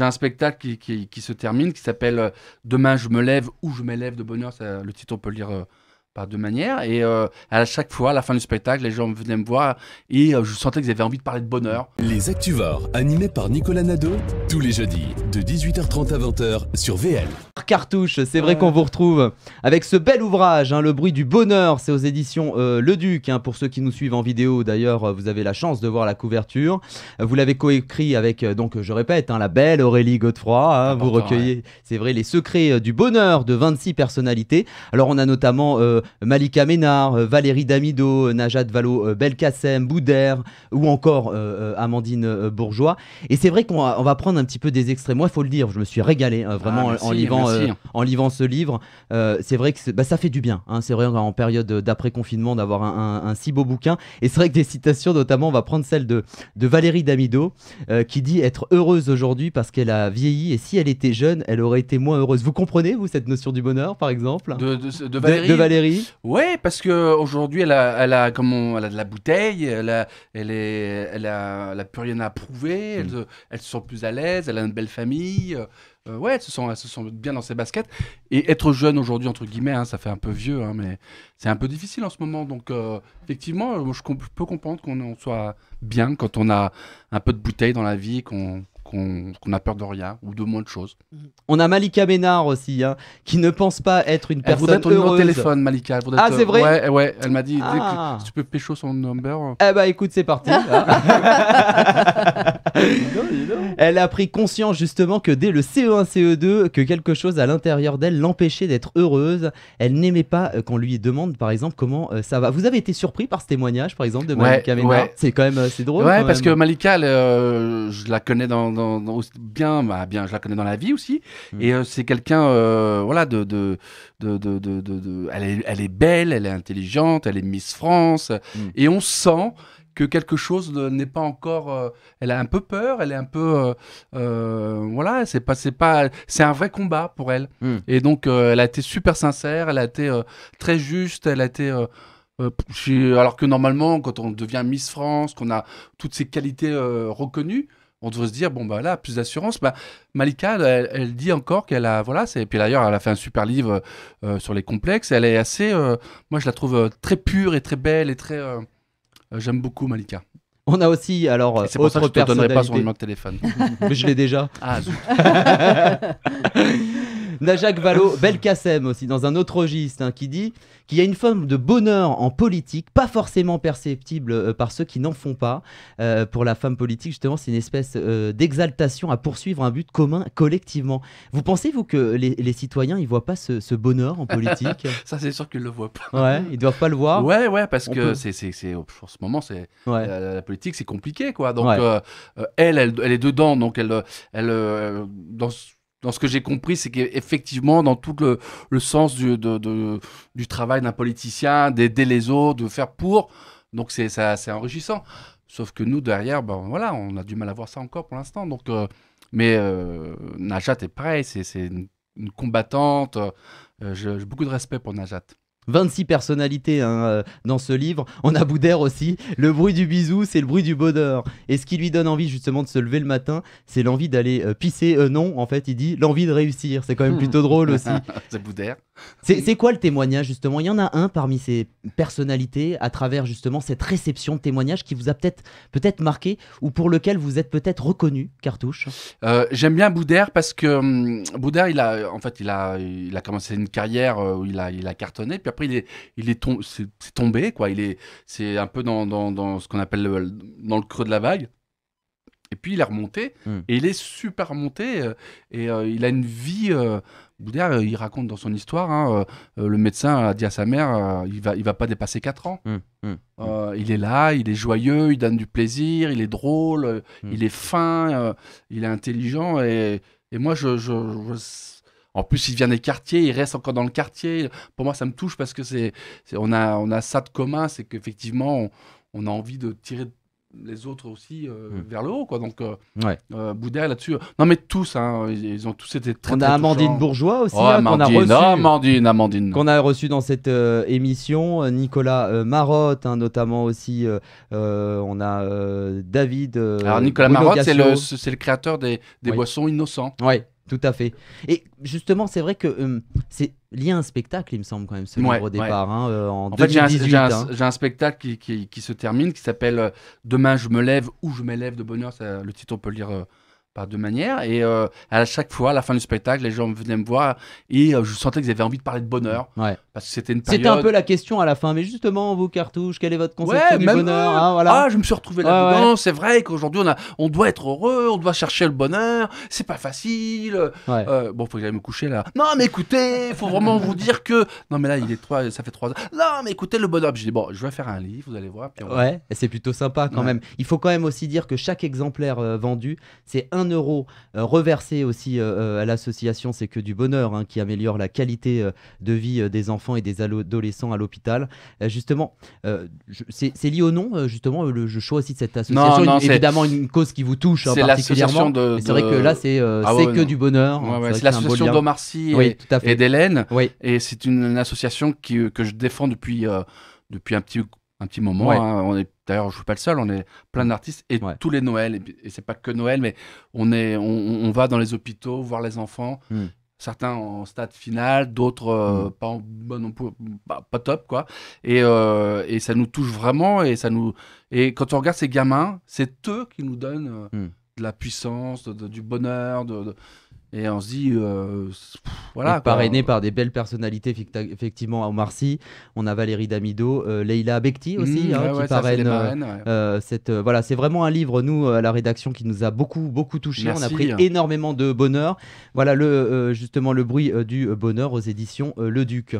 J'ai un spectacle qui, se termine, qui s'appelle euh, Demain je me lève ou je m'élève de bonheur. le titre, on peut le lire euh, par deux manières. Et euh, à chaque fois, à la fin du spectacle, les gens venaient me voir et je sentais qu'ils avaient envie de parler de bonheur. Les Actuvars, animés par Nicolas Nadeau, tous les jeudis de 18h30 à 20h sur VL. Cartouche, c'est vrai qu'on vous retrouve avec ce bel ouvrage, hein, Le bruit du bonheur, c'est aux éditions euh, Le Duc. Hein, pour ceux qui nous suivent en vidéo, d'ailleurs, euh, vous avez la chance de voir la couverture. Euh, vous l'avez coécrit avec, donc je répète, hein, la belle Aurélie Godefroy. Hein, vous recueillez, c'est vrai, les secrets du bonheur de 26 personnalités. Alors on a notamment Malika Ménard, Valérie Damido, Najat Vallaud-Belkacem, Boudère ou encore Amandine Bourgeois. Et c'est vrai qu'on va, prendre un petit peu des extraits. Moi, il faut le dire, je me suis régalé vraiment ah, en, lisant. Euh, hein. en livrant ce livre. Euh, c'est vrai que bah, ça fait du bien. Hein. c'est vrai en période d'après-confinement d'avoir un, si beau bouquin. Et c'est vrai que des citations, notamment, on va prendre celle de, Valérie Damido euh, qui dit être heureuse aujourd'hui parce qu'elle a vieilli et si elle était jeune, elle aurait été moins heureuse. Vous comprenez, vous, cette notion du bonheur, par exemple de, Valérie Oui, parce qu'aujourd'hui, elle a, elle, a, elle a de la bouteille, elle a, est, a, plus rien à prouver, elle, mm. elle, se sent plus à l'aise, elle a une belle famille. Euh, ouais, elles se, sont, sont bien dans ses baskets. Et être jeune aujourd'hui, entre guillemets, hein, ça fait un peu vieux, hein, mais c'est un peu difficile en ce moment. Donc, euh, effectivement, euh, je, peux comprendre qu'on soit bien quand on a un peu de bouteille dans la vie, qu'on qu'on a peur de rien ou de moins de choses. On a Malika Ménard aussi, hein, qui ne pense pas être une personne heureuse. Elle voudrait ton téléphone, Malika. ah, c'est vrai ouais, elle m'a dit, ah. tu peux pécho son number. Eh bah écoute, c'est parti. Elle a pris conscience justement que dès le CE1, CE2, que quelque chose à l'intérieur d'elle l'empêchait d'être heureuse. Elle n'aimait pas euh, qu'on lui demande par exemple comment euh, ça va. Vous avez été surpris par ce témoignage par exemple de Malika ouais, C'est quand même euh, c'est drôle. Ouais, parce que Malika, je la connais dans, bien, bah, bien, je la connais dans la vie aussi. Mm. Et c'est quelqu'un, voilà, de, de, de, elle, est, belle, elle est intelligente, elle est Miss France. Mm. Et on sent que quelque chose n'est pas encore. Euh, elle a un peu peur, elle est un peu. Euh, euh, voilà, c'est pas, c'est pas, c'est un vrai combat pour elle. Hmm. Et donc, elle a été super sincère, elle a été très juste, elle a été. alors que normalement, quand on devient Miss France, qu'on a toutes ces qualités reconnues, on devrait se dire bon bah là plus d'assurance bah Malika elle, dit encore qu'elle a voilà c'est puis d'ailleurs elle a fait un super livre sur les complexes elle est assez moi je la trouve très pure et très belle et très euh, j'aime beaucoup Malika. On a aussi, alors, c'est pour ça que je te donnerai pas son numéro de téléphone. Mais je l'ai déjà. Ah, zut. Najak Valo Belkacem aussi, dans un autre registre, hein, qui dit qu'il y a une forme de bonheur en politique, pas forcément perceptible euh, par ceux qui n'en font pas. Euh, pour la femme politique, justement, c'est une espèce euh, d'exaltation à poursuivre un but commun collectivement. Vous pensez, vous, que les, citoyens, ils voient pas ce, bonheur en politique Ça, c'est sûr qu'ils le voient pas. Ouais, ils doivent pas le voir. Ouais, ouais, parce que c'est, en ce moment, c'est la, politique, c'est compliqué, quoi. Donc, elle, elle, est dedans, donc elle, elle dans dans ce que j'ai compris, c'est qu'effectivement, dans tout le, sens du, travail d'un politicien, d'aider les autres, de faire pour, donc c'est enrichissant. Sauf que nous, derrière, ben, voilà, on a du mal à voir ça encore pour l'instant. Euh, mais euh, Najat est pareil, c'est une, combattante. Euh, j'ai beaucoup de respect pour Najat. 26 personnalités hein, euh, dans ce livre. On a Boudère aussi. Le bruit du bisou, c'est le bruit du bonheur. Et ce qui lui donne envie justement de se lever le matin, c'est l'envie d'aller euh, pisser. Euh, non, en fait, il dit l'envie de réussir. C'est quand même plutôt hmm. drôle aussi. c'est Boudère. C'est quoi le témoignage justement Il y en a un parmi ces personnalités à travers justement cette réception de témoignages qui vous a peut-être peut, -être, marqué ou pour lequel vous êtes peut-être reconnu, Cartouche J'aime bien Boudère parce que hum, Boudère, il a, en fait, il a, il a commencé une carrière où il a, il a cartonné après, il est, tombé, quoi. Il est, c'est un peu dans, ce qu'on appelle dans le creux de la vague. Et puis il est remonté, hmm. et il est super remonté, euh, et euh, il a une vie. Euh, il raconte dans son histoire, hein, le médecin a dit à sa mère, il va, il va pas dépasser 4 ans. Hmm, hmm, il est là, il est joyeux, il donne du plaisir, il est drôle, il est fin, il est intelligent, et, moi je en plus, il vient des quartiers, il reste encore dans le quartier. Pour moi, ça me touche parce que c'est, on a, on a ça de commun, c'est qu'effectivement, on, a envie de tirer les autres aussi euh, hmm. vers le haut, quoi. Donc, euh, ouais. Euh, là-dessus. Euh, non, mais tous, hein, ils ont tous été très. On a Amandine Bourgeois aussi, hein, qu'on a reçu, Amandine, qu'on a reçu dans cette émission. Nicolas Marotte, hein, notamment aussi. on a David. Alors Nicolas Marotte, c'est le, créateur des, des boissons innocents. Ouais. Tout à fait. Et justement, c'est vrai que euh, c'est lié à un spectacle, il me semble, quand même, ce livre au départ. Hein, euh, en, hein. j'ai un, spectacle qui, se termine, qui s'appelle euh, Demain, je me lève ou je m'élève de bonheur. Ça, le titre, on peut lire par de manière Et euh, à chaque fois, à la fin du spectacle, les gens venaient me voir et euh, je sentais qu'ils avaient envie de parler de bonheur. Parce que c'était une période... C'était un peu la question à la fin, mais justement, vous Cartouche, quel est votre concept du bonheur ah, voilà. Ah, je me suis retrouvé là-dedans. c'est vrai qu'aujourd'hui, on, a, on doit être heureux, on doit chercher le bonheur, c'est pas facile. Euh, bon, faut que j'aille me coucher là. Non, mais écoutez, faut vraiment vous dire que. Non, mais là, il est trois, ça fait trois ans. Non, mais écoutez, le bonheur. J'ai dit, bon, je vais faire un livre, vous allez voir. Puis Ouais, c'est plutôt sympa quand même. Il faut quand même aussi dire que chaque exemplaire vendu, c'est un 1 euro euh, reversé aussi euh, euh, à l'association, c'est que du bonheur hein, qui améliore la qualité de vie des enfants et des adolescents à l'hôpital. justement, c'est lié au nom, justement, le, je choix aussi de cette association. évidemment, une cause qui vous touche hein, C'est particulièrement. De, C'est vrai que là, c'est ah que du bonheur. Hein. c'est l'association d'Omarcy et, d'Hélène. Et c'est une, association que je défends depuis, depuis un petit un petit moment. Hein. on est d'ailleurs, je suis pas le seul. On est plein d'artistes et tous les Noëls. Et, c'est pas que Noël, mais on est, on, va dans les hôpitaux voir les enfants. Hmm. Certains en stade final, d'autres euh, hmm. pas, bah, bah, pas top quoi. Euh, et, ça nous touche vraiment et ça nous et quand on regarde ces gamins, c'est eux qui nous donnent. Euh, hmm de la puissance, du bonheur, et on se dit, euh, voilà. Parrainé par des belles personnalités, effectivement, à Omar On a Valérie Damido, euh, Leila Bekti aussi, mmh, hein, qui parraine. Euh, cette, voilà, c'est vraiment un livre, nous, à la rédaction, qui nous a beaucoup, beaucoup touché. On a pris énormément de bonheur. Voilà, le, justement, le bruit du bonheur aux éditions Le Duc.